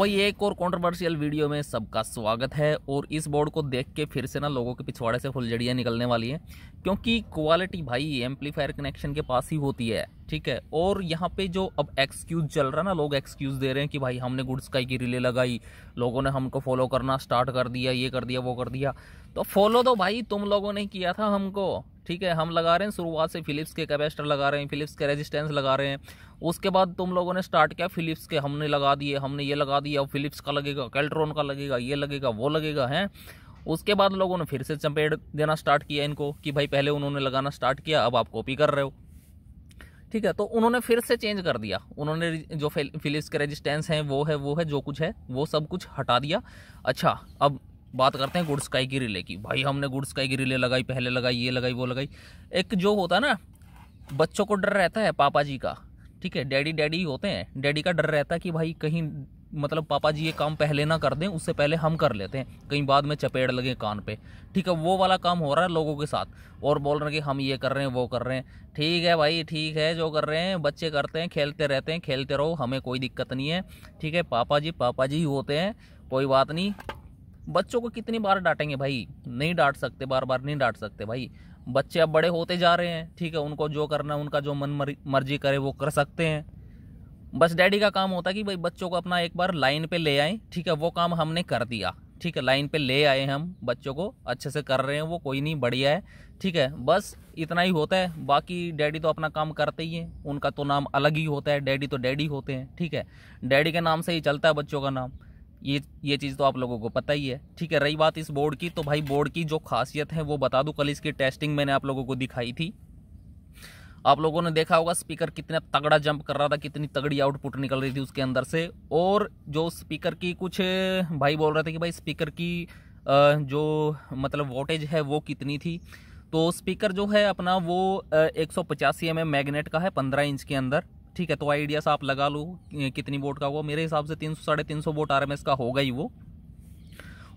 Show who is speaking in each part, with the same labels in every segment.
Speaker 1: वही एक और कंट्रोवर्शियल वीडियो में सबका स्वागत है और इस बोर्ड को देख के फिर से ना लोगों के पिछवाड़े से फुलझड़ियाँ निकलने वाली हैं क्योंकि क्वालिटी भाई एम्पलीफायर कनेक्शन के पास ही होती है ठीक है और यहाँ पे जो अब एक्सक्यूज़ चल रहा है ना लोग एक्सक्यूज़ दे रहे हैं कि भाई हमने गुड स्काई की रिले लगाई लोगों ने हमको फॉलो करना स्टार्ट कर दिया ये कर दिया वो कर दिया तो फॉलो तो भाई तुम लोगों ने किया था हमको ठीक है हम लगा रहे हैं शुरुआत से फिलिप्स के कैपेसिटर लगा रहे हैं फिलिप्स के रेजिस्टेंस लगा रहे हैं उसके बाद तुम लोगों ने स्टार्ट किया फिलिप्स के हमने लगा दिए हमने ये लगा दिया फिलिप्स का लगेगा कैल्ट्रोन का लगेगा ये लगेगा वो लगेगा हैं उसके बाद लोगों ने फिर से चंपेड़ देना स्टार्ट किया इनको कि भाई पहले उन्होंने लगाना स्टार्ट किया अब आप कॉपी कर रहे हो ठीक है तो उन्होंने फिर से चेंज कर दिया उन्होंने जो फिलिप्स के रेजिस्टेंस हैं वो है वो है जो कुछ है वो सब कुछ हटा दिया अच्छा अब बात करते हैं गुड्स काई की रिले की भाई हमने गुड्स काई की रिले लगाई पहले लगाई ये लगाई वो लगाई एक जो होता है ना बच्चों को डर रहता है पापा जी का ठीक है डैडी डैडी होते हैं डैडी का डर रहता है कि भाई कहीं मतलब पापा जी ये काम पहले ना कर दें उससे पहले हम कर लेते हैं कहीं बाद में चपेड़ लगे कान पे ठीक है वो वाला काम हो रहा है लोगों के साथ और बोल रहे हैं कि हम ये कर रहे हैं वो कर रहे हैं ठीक है भाई ठीक है जो कर रहे हैं बच्चे करते हैं खेलते रहते हैं खेलते रहो हमें कोई दिक्कत नहीं है ठीक है पापा जी पापा जी होते हैं कोई बात नहीं बच्चों को कितनी बार डांटेंगे भाई नहीं डांट सकते बार बार नहीं डांट सकते भाई बच्चे अब बड़े होते जा रहे हैं ठीक है उनको जो करना उनका जो मन मर्जी करे वो कर सकते हैं बस डैडी का काम होता है कि भाई बच्चों को अपना एक बार लाइन पे ले आए ठीक है वो काम हमने कर दिया ठीक है लाइन पे ले आए हम बच्चों को अच्छे से कर रहे हैं वो कोई नहीं बढ़िया है ठीक है बस इतना ही होता है बाकी डैडी तो अपना काम करते ही हैं उनका तो नाम अलग ही होता है डैडी तो डैडी होते हैं ठीक है डैडी के नाम से ही चलता है बच्चों का नाम ये ये चीज़ तो आप लोगों को पता ही है ठीक है रही बात इस बोर्ड की तो भाई बोर्ड की जो खासियत है वो बता दूँ कल इसकी टेस्टिंग मैंने आप लोगों को दिखाई थी आप लोगों ने देखा होगा स्पीकर कितना तगड़ा जंप कर रहा था कितनी तगड़ी आउटपुट निकल रही थी उसके अंदर से और जो स्पीकर की कुछ भाई बोल रहे थे कि भाई स्पीकर की जो मतलब वोटेज है वो कितनी थी तो स्पीकर जो है अपना वो एक सौ मैग्नेट का है पंद्रह इंच के अंदर ठीक है तो आइडिया आप लगा लो कितनी बोर्ड का हुआ मेरे हिसाब से तीन सौ साढ़े तीन सौ बोट आर का होगा ही वो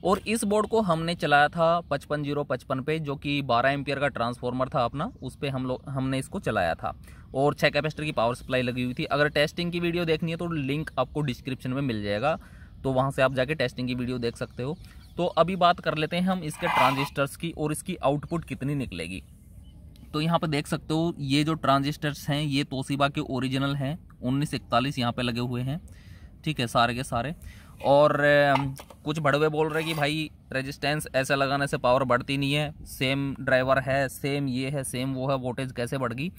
Speaker 1: और इस बोर्ड को हमने चलाया था पचपन जीरो पचपन पे जो कि बारह एम्पियर का ट्रांसफॉर्मर था अपना उस पर हम लोग हमने इसको चलाया था और छः कैपेसिटर की पावर सप्लाई लगी हुई थी अगर टेस्टिंग की वीडियो देखनी है तो लिंक आपको डिस्क्रिप्शन में मिल जाएगा तो वहाँ से आप जाके टेस्टिंग की वीडियो देख सकते हो तो अभी बात कर लेते हैं हम इसके ट्रांजिस्टर्स की और इसकी आउटपुट कितनी निकलेगी तो यहाँ पर देख सकते हो ये जो ट्रांजिस्टर्स हैं ये तोसीबा के ओरिजिनल हैं उन्नीस इकतालीस यहाँ पर लगे हुए हैं ठीक है सारे के सारे और कुछ बड़वे बोल रहे कि भाई रेजिस्टेंस ऐसा लगाने से पावर बढ़ती नहीं है सेम ड्राइवर है सेम ये है सेम वो है वोल्टेज कैसे बढ़ गई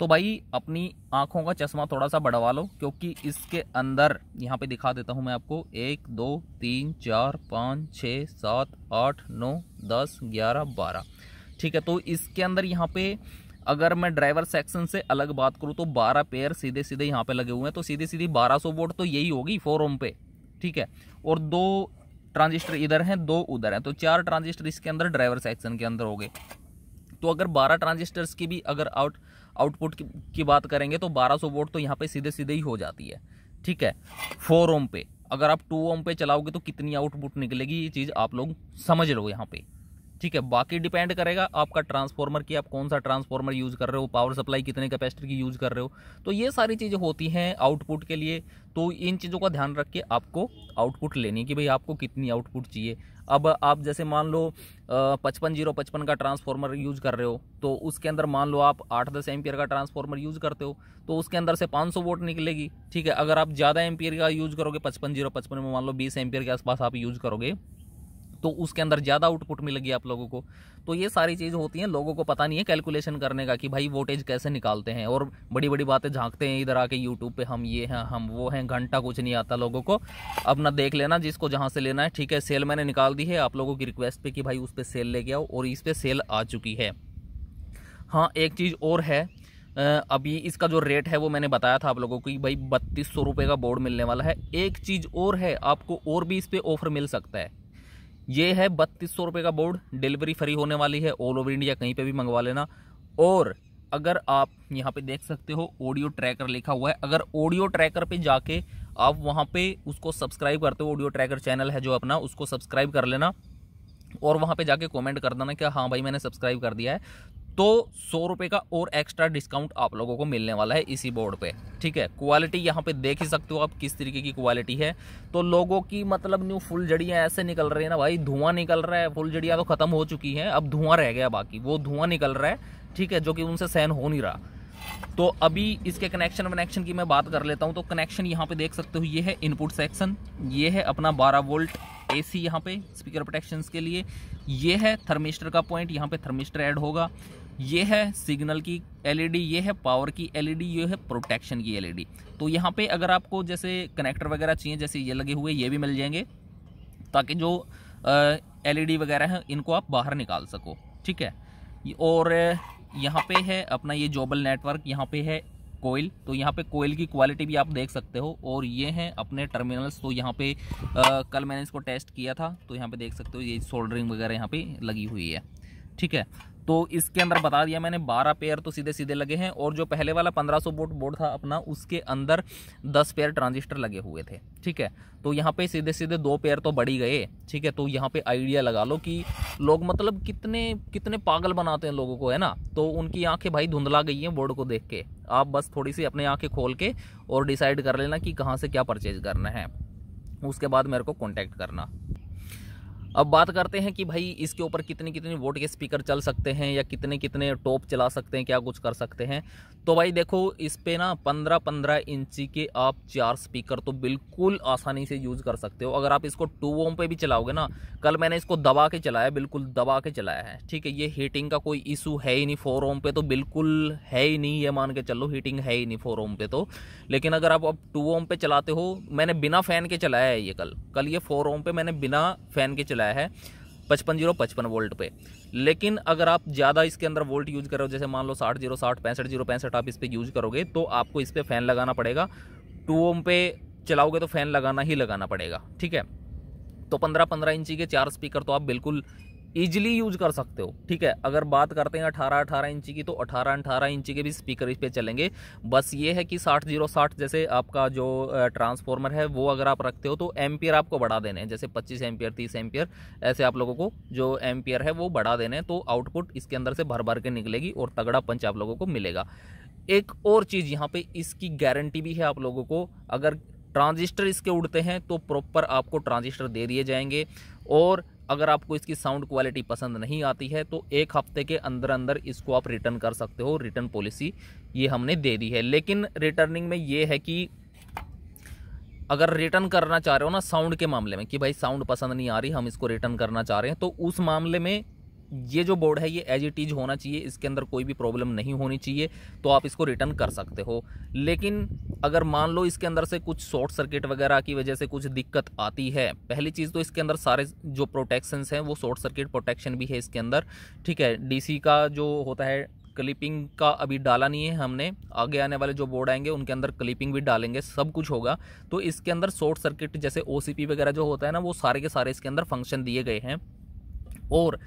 Speaker 1: तो भाई अपनी आँखों का चश्मा थोड़ा सा बढ़वा लो क्योंकि इसके अंदर यहाँ पे दिखा देता हूँ मैं आपको एक दो तीन चार पाँच छः सात आठ नौ दस ग्यारह बारह ठीक है तो इसके अंदर यहाँ पे अगर मैं ड्राइवर सेक्शन से अलग बात करूँ तो बारह पेयर सीधे सीधे यहाँ पे लगे हुए हैं तो सीधे सीधे बारह सौ वोट तो यही होगी फोर ओम पे ठीक है और दो ट्रांजिस्टर इधर हैं दो उधर हैं तो चार ट्रांजिस्टर इसके अंदर ड्राइवर सेक्शन के अंदर हो गए तो अगर 12 ट्रांजिस्टर्स की भी अगर आउट आउटपुट की, की बात करेंगे तो 1200 वोट तो यहाँ पे सीधे सीधे ही हो जाती है ठीक है फोर ओम पे अगर आप टू ओम पे चलाओगे तो कितनी आउटपुट निकलेगी ये चीज़ आप लोग समझ लो यहाँ पे ठीक है बाकी डिपेंड करेगा आपका ट्रांसफार्मर की आप कौन सा ट्रांसफार्मर यूज़ कर रहे हो पावर सप्लाई कितने कैपेसिटर की यूज़ कर रहे हो तो ये सारी चीज़ें होती हैं आउटपुट के लिए तो इन चीज़ों का ध्यान रख के आपको आउटपुट लेनी कि भाई आपको कितनी आउटपुट चाहिए अब आप जैसे मान लो पचपन जीरो पचपन का ट्रांसफार्मर यूज़ कर रहे हो तो उसके अंदर मान लो आप आठ दस एम का ट्रांसफार्मर यूज़ करते हो तो उसके अंदर से पाँच सौ वोट निकलेगी ठीक है अगर आप ज़्यादा एम का यूज़ करोगे पचपन जीरो पचपन में मान लो बीस एम के आसपास आप यूज़ करोगे तो उसके अंदर ज़्यादा आउटपुट मिलेगी आप लोगों को तो ये सारी चीज़ होती हैं लोगों को पता नहीं है कैलकुलेशन करने का कि भाई वोटेज कैसे निकालते हैं और बड़ी बड़ी बातें झांकते हैं इधर आके यूट्यूब पे हम ये हैं हम वो हैं घंटा कुछ नहीं आता लोगों को अपना देख लेना जिसको जहाँ से लेना है ठीक है सेल मैंने निकाल दी है आप लोगों की रिक्वेस्ट पर कि भाई उस पर सेल ले गया और इस पर सेल आ चुकी है हाँ एक चीज़ और है अभी इसका जो रेट है वो मैंने बताया था आप लोगों को कि भाई बत्तीस सौ रुपये का बोर्ड मिलने वाला है एक चीज़ और है आपको और भी इस पर ऑफर मिल सकता है ये है बत्तीस सौ रुपये का बोर्ड डिलीवरी फ्री होने वाली है ऑल ओवर इंडिया कहीं पे भी मंगवा लेना और अगर आप यहाँ पे देख सकते हो ऑडियो ट्रैकर लिखा हुआ है अगर ऑडियो ट्रैकर पे जाके आप वहाँ पे उसको सब्सक्राइब करते हो ऑडियो ट्रैकर चैनल है जो अपना उसको सब्सक्राइब कर लेना और वहाँ पे जाके कमेंट कर देना कि हाँ भाई मैंने सब्सक्राइब कर दिया है तो सौ रुपये का और एक्स्ट्रा डिस्काउंट आप लोगों को मिलने वाला है इसी बोर्ड पे ठीक है क्वालिटी यहाँ पे देख ही सकते हो आप किस तरीके की क्वालिटी है तो लोगों की मतलब न्यू फुल जड़ियाँ ऐसे निकल रही है ना भाई धुआं निकल रहा है फुल जड़ियाँ तो खत्म हो चुकी हैं अब धुआं रह गया बाकी वो धुआं निकल रहा है ठीक है जो कि उनसे सहन हो नहीं रहा तो अभी इसके कनेक्शन वनेक्शन की मैं बात कर लेता हूँ तो कनेक्शन यहाँ पे देख सकते हो ये है इनपुट सेक्शन ये है अपना बारह वोल्ट ए सी यहाँ पे स्पीकर प्रोटेक्शन के लिए ये है थर्मिस्टर का पॉइंट यहाँ पे थर्मिस्टर ऐड होगा ये है सिग्नल की एलईडी e ये है पावर की एलईडी e ये है प्रोटेक्शन की एलईडी e तो यहाँ पे अगर आपको जैसे कनेक्टर वगैरह चाहिए जैसे ये लगे हुए ये भी मिल जाएंगे ताकि जो एलईडी वगैरह हैं इनको आप बाहर निकाल सको ठीक है और यहाँ पे है अपना ये जोबल नेटवर्क यहाँ पे है कोयल तो यहाँ पे कोयल की क्वालिटी भी आप देख सकते हो और ये हैं अपने टर्मिनल्स तो यहाँ पे आ, कल मैंने इसको टेस्ट किया था तो यहाँ पे देख सकते हो ये सोल्डरिंग वगैरह यहाँ पे लगी हुई है ठीक है तो इसके अंदर बता दिया मैंने 12 पेयर तो सीधे सीधे लगे हैं और जो पहले वाला 1500 सौ बोट बोर्ड था अपना उसके अंदर 10 पेयर ट्रांजिस्टर लगे हुए थे ठीक है तो यहाँ पे सीधे सीधे दो पेयर तो बढ़ी गए ठीक है तो यहाँ पे आइडिया लगा लो कि लोग मतलब कितने कितने पागल बनाते हैं लोगों को है ना तो उनकी आँखें भाई धुंधला गई हैं बोर्ड को देख के आप बस थोड़ी सी अपनी आँखें खोल के और डिसाइड कर लेना कि कहाँ से क्या परचेज करना है उसके बाद मेरे को कॉन्टैक्ट करना अब बात करते हैं कि भाई इसके ऊपर कितने कितने वोट के स्पीकर चल सकते हैं या कितने कितने टॉप चला सकते हैं क्या कुछ कर सकते हैं तो भाई देखो इस पर ना पंद्रह पंद्रह इंची के आप चार स्पीकर तो बिल्कुल आसानी से यूज़ कर सकते हो अगर आप इसको टू ओम पे भी चलाओगे ना कल मैंने इसको दबा के चलाया बिल्कुल दबा के चलाया है ठीक है ये हीटिंग का कोई इशू है ही नहीं फोर ओम पे तो बिल्कुल है ही नहीं ये मान के चलो हीटिंग है ही नहीं फोर ओम पे तो लेकिन अगर आप अब टू ओम पे चलाते हो मैंने बिना फ़ैन के चलाया है ये कल कल ये फोर ओम पे मैंने बिना फ़ैन के चलाया चलाया है पचपन जीरो पचपन वोल्ट पे लेकिन अगर आप ज़्यादा इसके अंदर वोल्ट यूज करो जैसे मान लो साठ जीरो साठ पैंसठ जीरो पैंसठ आप इस पर यूज करोगे तो आपको इस पर फैन लगाना पड़ेगा टू ओम पे चलाओगे तो फैन लगाना ही लगाना पड़ेगा ठीक है तो पंद्रह पंद्रह इंची के चार स्पीकर तो आप बिल्कुल ईजिली यूज कर सकते हो ठीक है अगर बात करते हैं अठारह अठारह इंची की तो अठारह अठारह इंची के भी स्पीकर इस पर चलेंगे बस ये है कि साठ जीरो साठ जैसे आपका जो ट्रांसफॉर्मर है वो अगर आप रखते हो तो एम्पियर आपको बढ़ा देने हैं जैसे पच्चीस एम्पियर तीस एम्पियर ऐसे आप लोगों को जो एम्पियर है वो बढ़ा देने हैं तो आउटपुट इसके अंदर से भर भर के निकलेगी और तगड़ा पंच आप लोगों को मिलेगा एक और चीज़ यहाँ पर इसकी गारंटी भी है आप लोगों को अगर ट्रांजिस्टर इसके उड़ते हैं तो प्रॉपर आपको ट्रांजिस्टर दे दिए जाएंगे और अगर आपको इसकी साउंड क्वालिटी पसंद नहीं आती है तो एक हफ्ते के अंदर अंदर इसको आप रिटर्न कर सकते हो रिटर्न पॉलिसी ये हमने दे दी है लेकिन रिटर्निंग में ये है कि अगर रिटर्न करना चाह रहे हो ना साउंड के मामले में कि भाई साउंड पसंद नहीं आ रही हम इसको रिटर्न करना चाह रहे हैं तो उस मामले में ये जो बोर्ड है ये एज इट इज होना चाहिए इसके अंदर कोई भी प्रॉब्लम नहीं होनी चाहिए तो आप इसको रिटर्न कर सकते हो लेकिन अगर मान लो इसके अंदर से कुछ शॉर्ट सर्किट वगैरह की वजह से कुछ दिक्कत आती है पहली चीज़ तो इसके अंदर सारे जो प्रोटेक्शंस हैं वो शॉर्ट सर्किट प्रोटेक्शन भी है इसके अंदर ठीक है डी का जो होता है क्लिपिंग का अभी डाला नहीं है हमने आगे आने वाले जो बोर्ड आएंगे उनके अंदर क्लिपिंग भी डालेंगे सब कुछ होगा तो इसके अंदर शॉर्ट सर्किट जैसे ओ वगैरह जो होता है ना वो सारे के सारे इसके अंदर फंक्शन दिए गए हैं और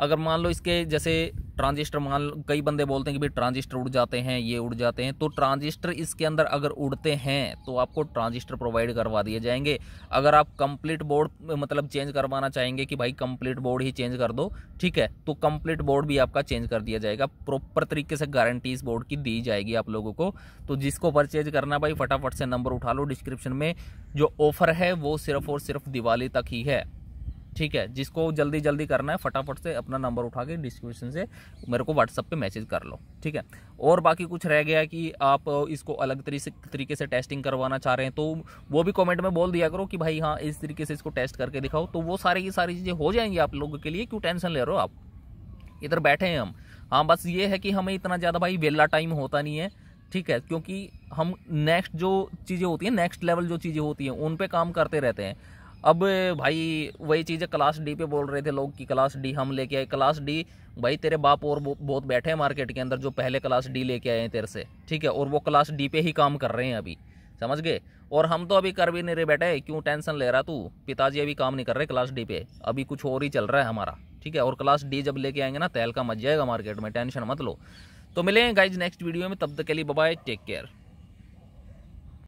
Speaker 1: अगर मान लो इसके जैसे ट्रांजिस्टर मान लो कई बंदे बोलते हैं कि भाई ट्रांजिस्टर उड़ जाते हैं ये उड़ जाते हैं तो ट्रांजिस्टर इसके अंदर अगर उड़ते हैं तो आपको ट्रांजिस्टर प्रोवाइड करवा दिए जाएंगे अगर आप कंप्लीट बोर्ड मतलब चेंज करवाना चाहेंगे कि भाई कंप्लीट बोर्ड ही चेंज कर दो ठीक है तो कंप्लीट बोर्ड भी आपका चेंज कर दिया जाएगा प्रॉपर तरीके से गारंटी इस बोर्ड की दी जाएगी आप लोगों को तो जिसको परचेज करना भाई फटाफट से नंबर उठा लो डिस्क्रिप्शन में जो ऑफर है वो सिर्फ और सिर्फ दिवाली तक ही है ठीक है जिसको जल्दी जल्दी करना है फटाफट से अपना नंबर उठा के डिस्क्रिप्शन से मेरे को व्हाट्सअप पे मैसेज कर लो ठीक है और बाकी कुछ रह गया कि आप इसको अलग तरीके से टेस्टिंग करवाना चाह रहे हैं तो वो भी कॉमेंट में बोल दिया करो कि भाई हाँ इस तरीके से इसको टेस्ट करके दिखाओ तो वो सारी की सारी चीज़ें हो जाएंगी आप लोगों के लिए क्यों टेंशन ले रहे हो आप इधर बैठे हैं हम हाँ बस ये है कि हमें इतना ज़्यादा भाई वेला टाइम होता नहीं है ठीक है क्योंकि हम नेक्स्ट जो चीज़ें होती हैं नेक्स्ट लेवल जो चीज़ें होती हैं उन पर काम करते रहते हैं अब भाई वही चीज़ें क्लास डी पे बोल रहे थे लोग कि क्लास डी हम लेके आए क्लास डी भाई तेरे बाप और बहुत बैठे हैं मार्केट के अंदर जो पहले क्लास डी लेके आए हैं तेरे से ठीक है और वो क्लास डी पे ही काम कर रहे हैं अभी समझ गए और हम तो अभी कर भी नहीं रहे बेटे क्यों टेंशन ले रहा तू पिताजी अभी काम नहीं कर रहे क्लास डी पे अभी कुछ और ही चल रहा है हमारा ठीक है और क्लास डी जब लेके आएंगे ना तहलका मच जाएगा मार्केट में टेंशन मत लो तो मिलेंगे गाइज नेक्स्ट वीडियो में तब तक के लिए बाय टेक केयर